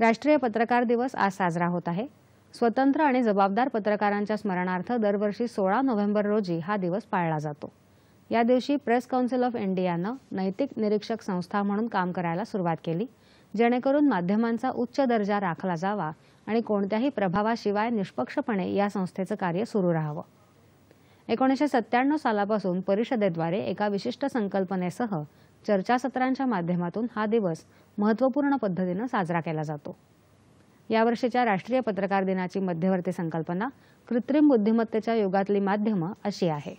राष्ट्रीय पत्रकार दिवस आज साजरा होत आहे स्वतंत्र आणि जबाबदार पत्रकारांच्या स्मरणार्थ दरवर्षी सोळा नोव्हेंबर रोजी हा दिवस पाळला जातो या दिवशी प्रेस काउन्सिल ऑफ इंडियानं नैतिक निरीक्षक संस्था म्हणून काम करायला सुरुवात केली जेणेकरून माध्यमांचा उच्च दर्जा राखला जावा आणि कोणत्याही प्रभावाशिवाय निष्पक्षपणे या संस्थेचं कार्य सुरू राहावं एकोणीसशे सत्त्याण्णव सालापासून परिषदेद्वारे एका विशिष्ट संकल्पनेसह चर्चासत्रांच्या माध्यमातून हा दिवस महत्त्वपूर्ण पद्धतीनं साजरा केला जातो यावर्षीच्या राष्ट्रीय पत्रकार दिनाची मध्यवर्ती संकल्पना कृत्रिम बुद्धिमत्तेच्या युगातली माध्यमं अशी आहे